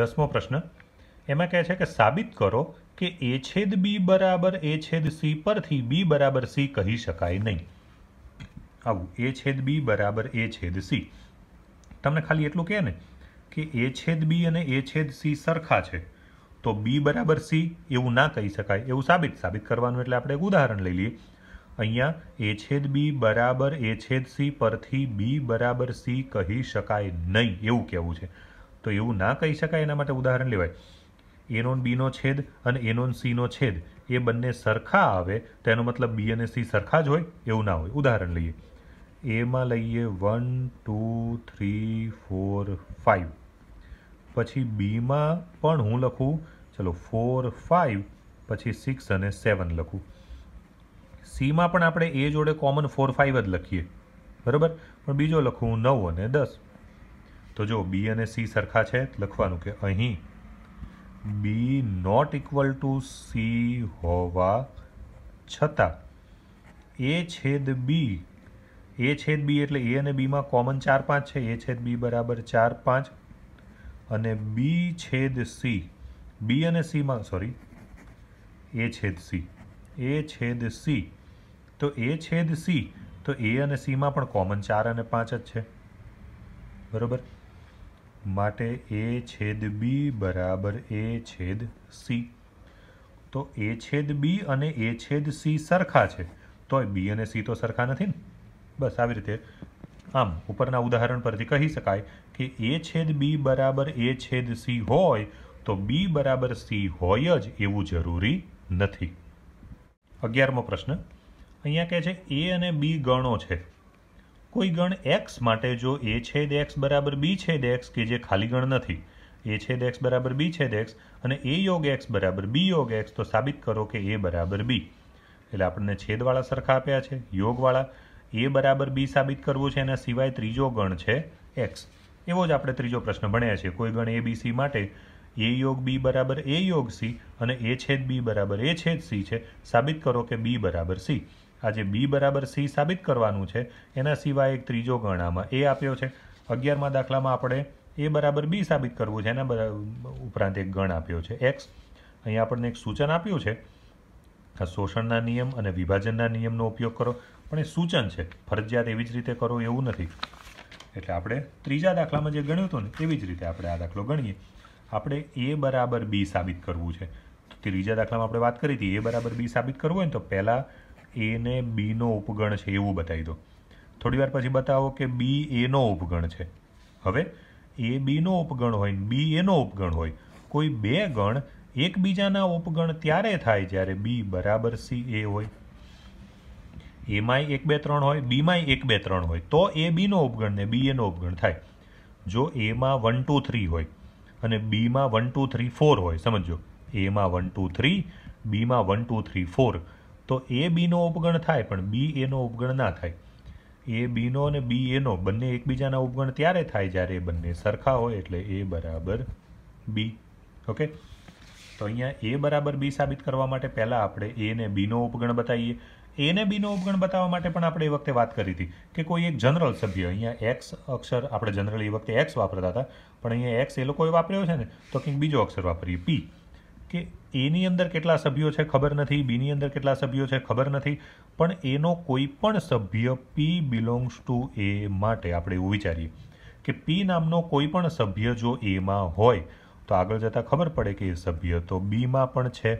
10મો પ્રશ્ન એમાં કહે છે કે સાબિત કરો કે a/b = a/c પરથી b = c કહી શકાય નહીં. અબ a/b = a/c તમે ખાલી એટલું કે ને કે a/b અને a/c સરખા છે તો b = c એવું ના કહી શકાય એવું સાબિત સાબિત કરવાનું એટલે આપણે એક ઉદાહરણ લઈ લઈએ. અહીંયા a/b = a/c પરથી b = c કહી શકાય નહીં એવું કહેવું છે. તો એવું ના કહી શકાય એના માટે ઉદાહરણ લેવાય એનોન બીનો છેદ અને એનોન સીનો છેદ એ બંને સરખા આવે તો એનો મતલબ બી અને સી સરખા જ હોય એવું ના હોય ઉદાહરણ લઈએ એમાં લઈએ one two three four five પછી બીમાં પણ હું લખું ચલો ફોર ફાઇવ પછી સિક્સ અને સેવન લખું સીમાં પણ આપણે એ જોડે કોમન ફોર ફાઇવ જ લખીએ બરાબર પણ બીજો લખું નવ અને દસ તો જો બી અને સી સરખા છે લખવાનું કે અહીં B not equal to C હોવા છતાં એ છેદ બી એ છેદ બી એટલે એ અને બીમાં કોમન ચાર પાંચ છે એ છેદ બી બરાબર ચાર પાંચ અને બી છેદ સી બી અને સીમાં સોરી એ છેદ સી એ છેદ સી તો એ છેદ સી તો એ અને સીમાં પણ કોમન ચાર અને પાંચ જ છે બરાબર માટે એ છેદ બી બરાબર એ છેદ સી તો એ છેદ બી અને એ છેદ સી સરખા છે તો બી અને સી તો સરખા નથી ને બસ આવી રીતે આમ ઉપરના ઉદાહરણ પરથી કહી શકાય કે એ છેદ બી બરાબર એ છેદ સી હોય તો બી બરાબર સી હોય જ એવું જરૂરી નથી અગિયારમો પ્રશ્ન અહીંયા કહે છે એ અને બી ગણો છે કોઈ ગણ એક્સ માટે જો એ છેદ એક્સ બરાબર બી છેદ એક્સ કે જે ખાલી ગણ નથી એ છેદ એક્સ બરાબર બી છેદ એક્સ અને એ યોગ એક્સ બરાબર બી યોગ એક્સ તો સાબિત કરો કે એ બરાબર બી એટલે આપણને છેદવાળા સરખા આપ્યા છે યોગવાળા એ બરાબર બી સાબિત કરવું છે એના સિવાય ત્રીજો ગણ છે એક્સ એવો જ આપણે ત્રીજો પ્રશ્ન ભણ્યા છીએ કોઈ ગણ એ બી સી માટે એ યોગ બી બરાબર એ યોગ સી અને એ છેદ બી બરાબર એ છેદ સી છે સાબિત કરો કે બી બરાબર સી આજે બી બરાબર સી સાબિત કરવાનું છે એના સિવાય એક ત્રીજો ગણ આમાં એ આપ્યો છે અગિયારમાં દાખલામાં આપણે એ બરાબર બી સાબિત કરવું છે એના ઉપરાંત એક ગણ આપ્યો છે એક્સ અહીંયા આપણને એક સૂચન આપ્યું છે આ શોષણના નિયમ અને વિભાજનના નિયમનો ઉપયોગ કરો પણ એ સૂચન છે ફરજિયાત એવી જ રીતે કરો એવું નથી એટલે આપણે ત્રીજા દાખલામાં જે ગણ્યું હતું ને એવી જ રીતે આપણે આ દાખલો ગણીએ આપણે એ બરાબર બી સાબિત કરવું છે ત્રીજા દાખલામાં આપણે વાત કરી હતી એ બરાબર બી સાબિત કરવું હોય ને તો પહેલાં એ ને બીનો ઉપગણ છે એવું બતાવી દો થોડી વાર પછી બતાવો કે બી એનો ઉપગણ છે હવે એ બીનો ઉપગણ હોય બી એનો ઉપગણ હોય કોઈ બે ગણ એકબીજાના ઉપગણ ત્યારે થાય જ્યારે બી બરાબર સી એ હોય એમાંય એક બે ત્રણ હોય બીમાંય એક બે ત્રણ હોય તો એ બીનો ઉપગણ ને બી એનો ઉપગણ થાય જો એમાં વન ટુ થ્રી હોય અને બીમાં વન ટુ થ્રી ફોર હોય સમજો એમાં વન ટુ થ્રી બીમાં વન ટુ થ્રી ફોર તો એ બીનો ઉપગણ થાય પણ બી એનો ઉપગણ ના થાય એ બીનો અને બી એનો બંને એકબીજાના ઉપગણ ત્યારે થાય જ્યારે એ બંને સરખા હોય એટલે એ બરાબર બી ઓકે તો અહીંયા એ બરાબર બી સાબિત કરવા માટે પહેલાં આપણે એને બીનો ઉપગણ બતાવીએ એને બીનો ઉપગણ બતાવવા માટે પણ આપણે એ વખતે વાત કરી હતી કે કોઈ એક જનરલ સભ્ય અહીંયા એક્સ અક્ષર આપણે જનરલી એ વખતે એક્સ વાપરતા હતા પણ અહીંયા એક્સ એ લોકોએ વાપર્યો છે ને તો કંઈક બીજો અક્ષર વાપરીએ પી કે એની અંદર કેટલા સભ્યો છે ખબર નથી બીની અંદર કેટલા સભ્યો છે ખબર નથી પણ એનો કોઈ પણ સભ્ય પી બિલોંગ્સ ટુ એ માટે આપણે એવું વિચારીએ કે પી નામનો કોઈ પણ સભ્ય જો એમાં હોય તો આગળ જતાં ખબર પડે કે એ સભ્ય તો બીમાં પણ છે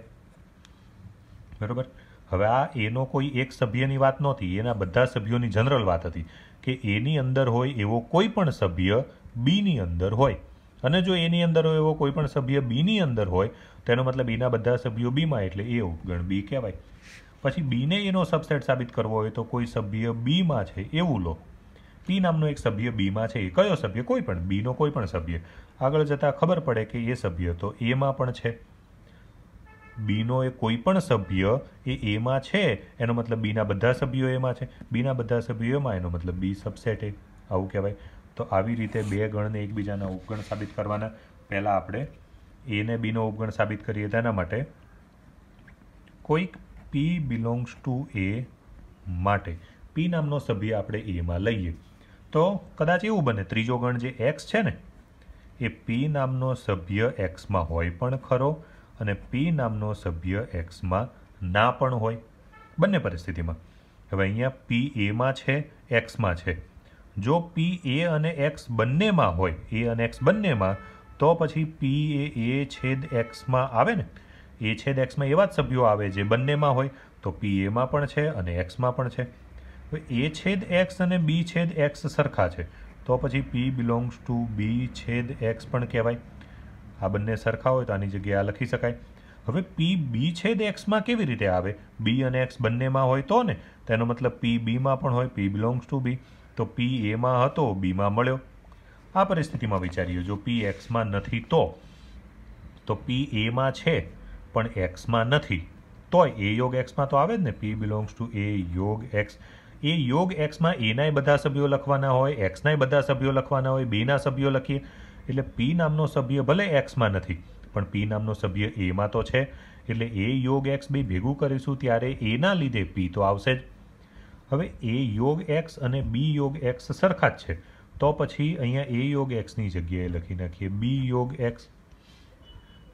બરાબર હવે આ એનો કોઈ એક સભ્યની વાત નહોતી એના બધા સભ્યોની જનરલ વાત હતી કે એની અંદર હોય એવો કોઈ પણ સભ્ય બીની અંદર હોય અને જો એની અંદર એવો કોઈ પણ સભ્ય બીની અંદર હોય તો એનો મતલબ બીના બધા સભ્યો બીમાં એટલે એ ઉપગણ બી કહેવાય પછી બીને એનો સબસેટ સાબિત કરવો હોય તો કોઈ સભ્ય બીમાં છે એવું લો પી નામનો એક સભ્ય બીમાં છે એ કયો સભ્ય કોઈ પણ બીનો કોઈ પણ સભ્ય આગળ જતાં ખબર પડે કે એ સભ્ય તો એમાં પણ છે બીનો એ કોઈ પણ સભ્ય એ એમાં છે એનો મતલબ બીના બધા સભ્યો એમાં છે બીના બધા સભ્યો એમાં એનો મતલબ બી સબસેટ એ આવું કહેવાય તો આવી રીતે બે ગણને એકબીજાના ઉપગણ સાબિત કરવાના પહેલાં આપણે એને બીનો ઉપગણ સાબિત કરીએ તેના માટે કોઈક પી બિલોંગ્સ ટુ એ માટે પી નામનો સભ્ય આપણે એમાં લઈએ તો કદાચ એવું બને ત્રીજો ગણ જે એક્સ છે ને એ પી નામનો સભ્ય એક્સમાં હોય પણ ખરો અને પી નામનો સભ્ય એક્સમાં ના પણ હોય બંને પરિસ્થિતિમાં હવે અહીંયા પી એમાં છે એક્સમાં છે જો પી એ અને એક્સ બંનેમાં હોય એ અને એક્સ બંનેમાં તો પછી પી એ એ છેદ એક્સમાં આવે ને એ છેદ એક્સમાં એવા જ સભ્યો આવે જે બંનેમાં હોય તો પી એમાં પણ છે અને એક્સમાં પણ છે હવે એ છેદ એક્સ અને બી છેદ એક્સ સરખા છે તો પછી પી બિલોંગ્સ ટુ બી છેદ એક્સ પણ કહેવાય આ બંને સરખા હોય તો આની જગ્યાએ આ લખી શકાય હવે પી બી છેદ એક્સમાં કેવી રીતે આવે બી અને એક્સ બંનેમાં હોય તો ને તેનો મતલબ પી બીમાં પણ હોય પી બિલોંગ્સ ટુ બી તો પી એમાં હતો બીમાં મળ્યો આ પરિસ્થિતિમાં વિચારીએ જો પી એક્સમાં નથી તો તો પી એમાં છે પણ એક્સમાં નથી તો એ યોગ એક્સમાં તો આવે જ ને પી બિલોંગ્સ ટુ એ યોગ એક્સ એ યોગ એક્સમાં એનાય બધા સભ્યો લખવાના હોય એક્સનાય બધા સભ્યો લખવાના હોય બેના સભ્યો લખીએ એટલે પી નામનો સભ્ય ભલે એક્સમાં નથી પણ પી નામનો સભ્ય એમાં તો છે એટલે એ યોગ એક્સ બે ભેગું કરીશું ત્યારે એના લીધે પી તો આવશે જ હવે એ યોગ એક્સ અને બી યોગ એક્સ સરખા જ છે તો પછી અહીંયા એ યોગ એક્સની જગ્યાએ લખી નાખીએ બી યોગ એક્સ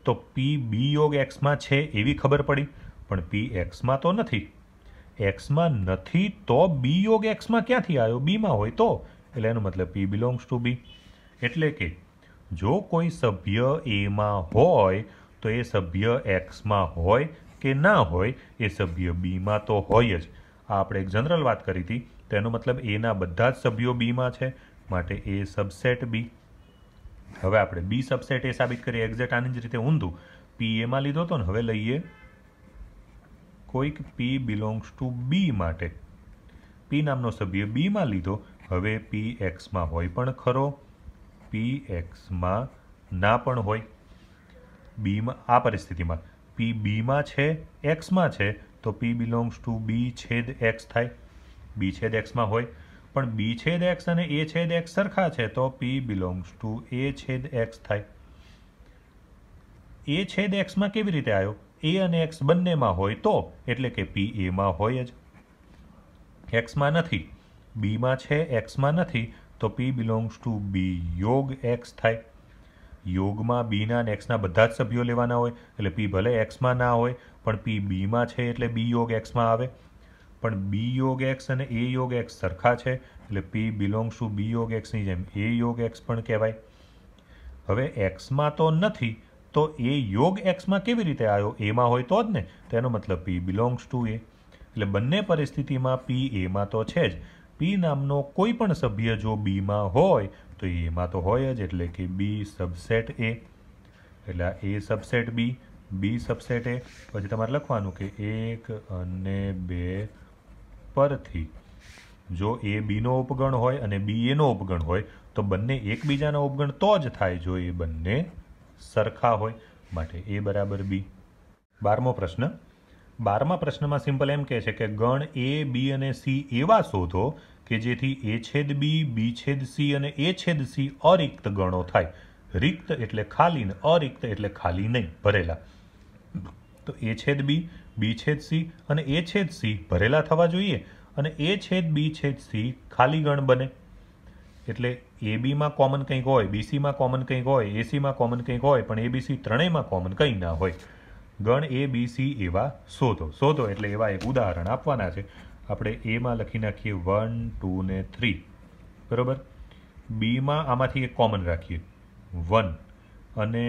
તો પી બી યોગ એક્સમાં છે એવી ખબર પડી પણ પી એક્સમાં તો નથી એક્સમાં નથી તો બી યોગ એક્સમાં ક્યાંથી આવ્યો બીમાં હોય તો એટલે એનો મતલબ પી બિલોંગ્સ ટુ બી એટલે કે જો કોઈ સભ્ય એમાં હોય તો એ સભ્ય એક્સમાં હોય કે ના હોય એ સભ્ય બીમાં તો હોય જ આ આપણે એક જનરલ વાત કરી હતી તેનો મતલબ એના બધા જ સભ્યો બીમાં છે માટે એ સબસેટ બી હવે આપણે બી સબસેટ એ સાબિત કરીએ એક્ઝેક્ટ આની જ રીતે ઊંધું પી એમાં લીધો હતો ને હવે લઈએ કોઈક પી બિલોંગ્સ ટુ બી માટે પી નામનો સભ્ય બીમાં લીધો હવે પી એક્સમાં હોય પણ ખરો પી એક્સમાં ના પણ હોય બીમાં આ પરિસ્થિતિમાં પી બીમાં છે એક્સમાં છે તો પી બિલોંગ્સ ટુ બી છેદ એક્સ થાય બી છેદ એક્સમાં હોય પણ બી છેદ એક્સ અને એ છેદ એક્સ સરખા છે તો પી બિલોંગ્સ ટુ એ છેદ એક્સ થાય એ છેદ એક્સમાં કેવી રીતે આવ્યો એ અને એક્સ બંનેમાં હોય તો એટલે કે પી એમાં હોય જ એક્સમાં નથી બીમાં છે એક્સમાં નથી તો પી બિલોંગ્સ ટુ બી યોગ એક્સ થાય યોગમાં બીના અને એક્સના બધા જ સભ્યો લેવાના હોય એટલે પી ભલે એક્સમાં ના હોય પણ પી બીમાં છે એટલે બી યોગ એક્સમાં આવે પણ બી યોગ એક્સ અને એ યોગ એક્સ સરખા છે એટલે પી બિલોંગ્સ ટુ બી યોગ એક્સની જેમ એ યોગ એક્સ પણ કહેવાય હવે એક્સમાં તો નથી તો એ યોગ એક્સમાં કેવી રીતે આવ્યો એમાં હોય તો જ ને તેનો મતલબ પી બિલોંગ્સ ટુ એ એટલે બંને પરિસ્થિતિમાં પી એમાં તો છે જ પી નામનો કોઈ પણ સભ્ય જો બીમાં હોય તો એ એમાં તો હોય જ એટલે કે બી સબસેટ એ એટલે આ એ સબસેટ બી બી સબસેટ એ પછી તમારે લખવાનું કે એક અને બે પરથી જો એ બીનો ઉપગણ હોય અને બી એનો ઉપગણ હોય તો બંને એકબીજાનો ઉપગણ તો જ થાય જો એ બંને સરખા હોય માટે એ બરાબર બી બારમો પ્રશ્ન બારમા પ્રશ્નમાં સિમ્પલ એમ કહે છે કે ગણ એ બી અને સી એવા શોધો કે જેથી એ છેદ બી બી છેદ સી અને એ છેદ સી અરિક્ત ગણો થાય રિક્ત એટલે ખાલી ને અરિક્ત એટલે ખાલી નહીં ભરેલા તો એ છેદ બી બી છેદ સી અને એ છેદ સી ભરેલા થવા જોઈએ અને એ છેદ બી છેદ સી ખાલી ગણ બને એટલે એ બીમાં કોમન કંઈક હોય બીસીમાં કોમન કંઈક હોય એસીમાં કોમન કંઈક હોય પણ એબીસી ત્રણેયમાં કોમન કંઈ ના હોય ગણ એ બી સી એવા શોધો શોધો એટલે એવા એક ઉદાહરણ આપવાના છે આપણે એમાં લખી નાખીએ વન ટુ ને થ્રી બરાબર બીમાં આમાંથી એક કોમન રાખીએ વન અને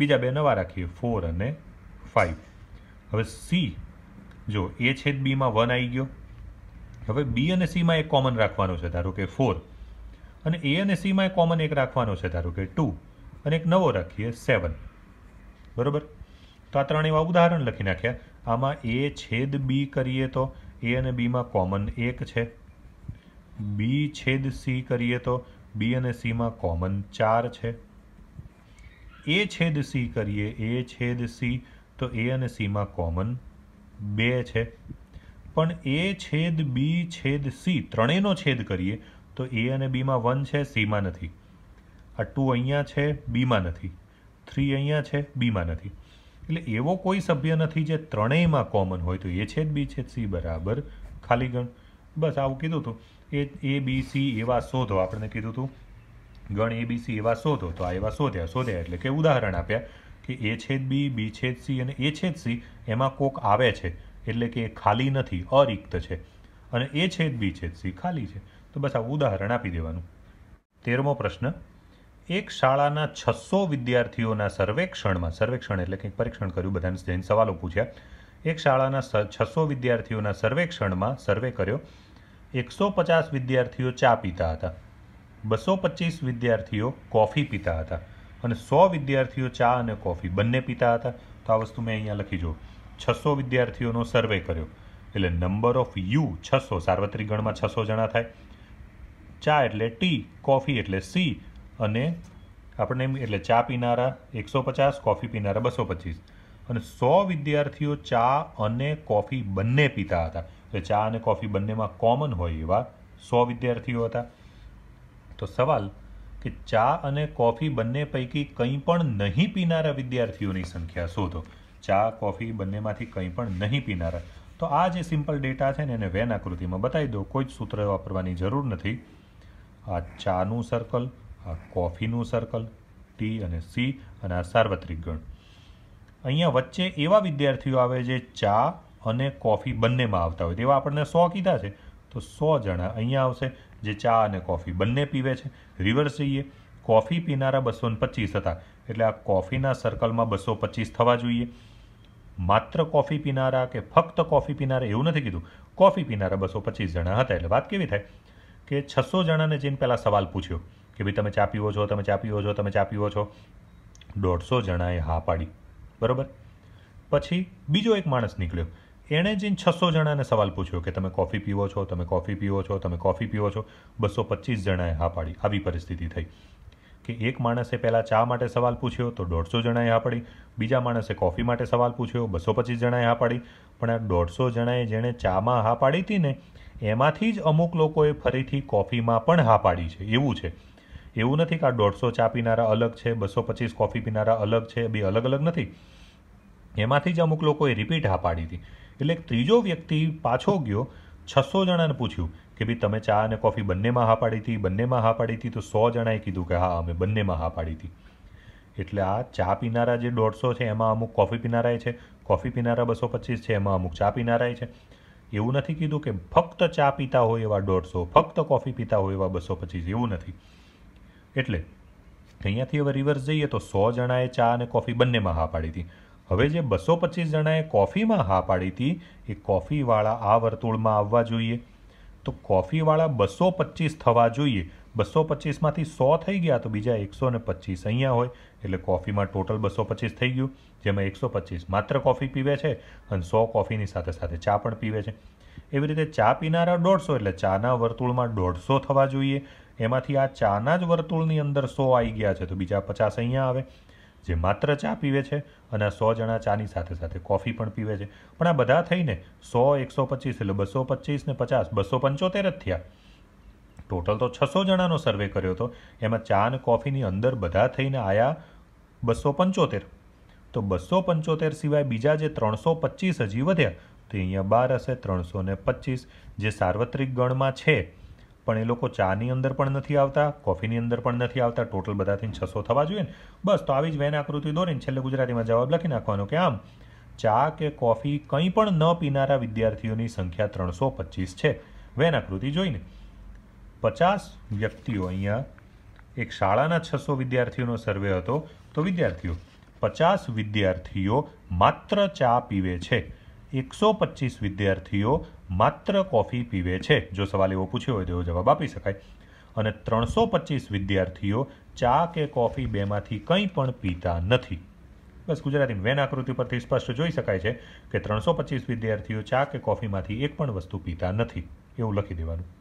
બીજા બે નવા રાખીએ ફોર અને ફાઇવ હવે સી જો એ છેદ બીમાં વન આવી ગયો હવે બી અને સીમાં એક કોમન રાખવાનો છે ધારો કે ફોર અને એ અને સીમાં એક કોમન એક રાખવાનો છે ધારો કે ટુ અને એક નવો રાખીએ સેવન બરાબર તો આ ત્રણ એવા ઉદાહરણ લખી નાખ્યા આમાં એ છેદ બી કરીએ તો એ અને બીમાં કોમન એક છે બી છેદ સી કરીએ તો બી અને સીમાં કોમન ચાર છે એ છેદ સી કરીએ એ છેદ સી તો એ અને સીમાં કોમન બે છે પણ એ છેદ બી છેદ સી ત્રણેયનો છેદ કરીએ તો એ અને બીમાં વન છે સીમાં નથી આ ટુ અહીંયા છે બીમાં નથી થ્રી અહીંયા છે બીમાં નથી એટલે એવો કોઈ સભ્ય નથી જે ત્રણેયમાં કોમન હોય તો એ છેદ બી છેદ સી બરાબર ખાલી ગણ બસ આવું કીધું હતું એ એ બી સી એવા શોધો આપણને કીધું હતું ગણ એ બી સી એવા શોધો તો આ એવા શોધ્યા શોધ્યા એટલે કે ઉદાહરણ આપ્યા કે એ છેદ બી બી છેદ સી અને એ છેદ સી એમાં કોક આવે છે એટલે કે એ ખાલી નથી અરિક્ત છે અને એ છેદ બી છેદ સી ખાલી છે તો બસ આ ઉદાહરણ આપી દેવાનું તેરમો પ્રશ્ન એક શાળાના છસો વિદ્યાર્થીઓના સર્વેક્ષણમાં સર્વેક્ષણ એટલે કંઈક પરીક્ષણ કર્યું બધાને જઈને સવાલો પૂછ્યા એક શાળાના છસો વિદ્યાર્થીઓના સર્વેક્ષણમાં સર્વે કર્યો એકસો પચાસ વિદ્યાર્થીઓ ચા પીતા હતા બસો પચીસ વિદ્યાર્થીઓ કોફી પીતા હતા અને સો વિદ્યાર્થીઓ ચા અને કોફી બંને પીતા હતા તો આ વસ્તુ મેં અહીંયા લખી જો છસો વિદ્યાર્થીઓનો સર્વે કર્યો એટલે નંબર ઓફ યુ છસો સાર્વત્રિક ગણમાં છસો જણા થાય ચા એટલે ટી કોફી એટલે સી અને આપણે એમ એટલે ચા પીનારા એકસો પચાસ કોફી પીનારા બસો પચીસ અને સો વિદ્યાર્થીઓ ચા અને કોફી બંને પીતા હતા એટલે ચા અને કોફી બંનેમાં કોમન હોય એવા સો વિદ્યાર્થીઓ હતા તો સવાલ કે ચા અને કોફી બંને પૈકી કંઈ પણ નહીં પીનારા વિદ્યાર્થીઓની સંખ્યા શોધો ચા કોફી બંનેમાંથી કંઈ પણ નહીં પીનારા તો આ જે સિમ્પલ ડેટા છે ને એને વેન આકૃતિમાં બતાવી દો કોઈ જ સૂત્ર વાપરવાની જરૂર નથી આ ચાનું સર્કલ કોફીનું સર્કલ ટી અને સી અને આ સાર્વત્રિક ગણ અહીંયા વચ્ચે એવા વિદ્યાર્થીઓ આવે જે ચા અને કોફી બંનેમાં આવતા હોય તેવા આપણને સો કીધા છે તો સો જણા અહીંયા આવશે જે ચા અને કોફી બંને પીવે છે રિવર્સ જઈએ કોફી પીનારા બસો પચીસ હતા એટલે આ કોફીના સર્કલમાં બસો પચીસ થવા જોઈએ માત્ર કોફી પીનારા કે ફક્ત કોફી પીનારા એવું નથી કીધું કોફી પીનારા બસો પચીસ જણા હતા એટલે વાત કેવી થાય કે છસો જણાને જેને પહેલાં સવાલ પૂછ્યો કે ભાઈ તમે ચા પીવો છો તમે ચા પીવો છો તમે ચા પીવો છો દોઢસો જણાએ હા પાડી બરાબર પછી બીજો એક માણસ નીકળ્યો એણે જઈને છસો જણાને સવાલ પૂછ્યો કે તમે કોફી પીવો છો તમે કોફી પીવો છો તમે કોફી પીવો છો બસો પચીસ જણાએ હા પાડી આવી પરિસ્થિતિ થઈ કે એક માણસે પહેલાં ચા માટે સવાલ પૂછ્યો તો દોઢસો જણાએ હા પાડી બીજા માણસે કોફી માટે સવાલ પૂછ્યો બસો પચીસ જણાએ હા પાડી પણ આ દોઢસો જણાએ જેણે ચામાં હા પાડી હતી ને એમાંથી જ અમુક લોકોએ ફરીથી કોફીમાં પણ હા પાડી છે એવું છે એવું નથી કે આ દોઢસો ચા પીનારા અલગ છે બસો પચીસ કોફી પીનારા અલગ છે બે અલગ અલગ નથી એમાંથી જ અમુક લોકોએ રિપીટ હા પાડી હતી એટલે એક ત્રીજો વ્યક્તિ પાછો ગયો છસો જણાને પૂછ્યું કે ભાઈ તમે ચા અને કોફી બંનેમાં હા પાડી હતી બંનેમાં હા પાડી હતી તો સો જણાએ કીધું કે હા અમે બંનેમાં હા પાડી હતી એટલે આ ચા પીનારા જે દોઢસો છે એમાં અમુક કોફી પીનારાય છે કોફી પીનારા બસો પચીસ છે એમાં અમુક ચા પીનારાય છે એવું નથી કીધું કે ફક્ત ચા પીતા હોય એવા દોઢસો ફક્ત કોફી પીતા હોય એવા બસો પચીસ એવું નથી એટલે અહીંયાથી હવે રિવર્સ જઈએ તો સો જણાએ ચા અને કોફી બંનેમાં હા પાડી હતી હવે જે બસો પચીસ જણાએ કોફીમાં હા પાડી હતી એ કોફીવાળા આ વર્તુળમાં આવવા જોઈએ તો કોફીવાળા બસો પચીસ થવા જોઈએ બસો પચીસમાંથી સો થઈ ગયા તો બીજા એકસો ને પચીસ અહીંયા હોય એટલે કોફીમાં ટોટલ બસો પચીસ થઈ ગયું જેમાં એકસો પચીસ માત્ર કોફી પીવે છે અને સો કોફીની સાથે સાથે ચા પણ પીવે છે એવી રીતે ચા પીનારા દોઢસો એટલે ચાના વર્તુળમાં દોઢસો થવા જોઈએ એમાંથી આ ચાના જ વર્તુળની અંદર સો આવી ગયા છે તો બીજા પચાસ અહીંયા આવે જે માત્ર ચા પીવે છે અને સો જણા ચાની સાથે સાથે કોફી પણ પીવે છે પણ આ બધા થઈને સો એકસો પચીસ એટલે બસો પચીસ ને પચાસ બસો પંચોતેર જ થયા ટોટલ તો છસો જણાનો સર્વે કર્યો હતો એમાં ચા ને કોફીની અંદર બધા થઈને આયા બસો પંચોતેર તો બસો પંચોતેર સિવાય બીજા જે ત્રણસો પચીસ હજી વધ્યા તો અહીંયા બાર હશે ત્રણસો ને પચીસ જે સાર્વત્રિક ગણમાં છે પણ એ લોકો ચાની અંદર પણ નથી આવતા કોફીની અંદર પણ નથી આવતા ટોટલ બધાથી છસો થવા જોઈએ ને બસ તો આવી જ વેન આકૃતિ દોરીને છેલ્લે ગુજરાતીમાં જવાબ લખી નાખવાનો કે આમ ચા કે કોફી કંઈ પણ ન પીનારા વિદ્યાર્થીઓની સંખ્યા ત્રણસો પચીસ છે વેન આકૃતિ જોઈને પચાસ વ્યક્તિઓ અહીંયા એક શાળાના છસો વિદ્યાર્થીઓનો સર્વે હતો તો વિદ્યાર્થીઓ પચાસ વિદ્યાર્થીઓ માત્ર ચા પીવે છે એકસો પચીસ વિદ્યાર્થીઓ માત્ર કોફી પીવે છે જો સવાલ એવો પૂછ્યો હોય તો એવો જવાબ આપી શકાય અને ત્રણસો પચીસ વિદ્યાર્થીઓ ચા કે કોફી બેમાંથી કંઈ પણ પીતા નથી બસ ગુજરાતી વેન આકૃતિ પરથી સ્પષ્ટ જોઈ શકાય છે કે ત્રણસો પચીસ વિદ્યાર્થીઓ ચા કે કોફીમાંથી એક પણ વસ્તુ પીતા નથી એવું લખી દેવાનું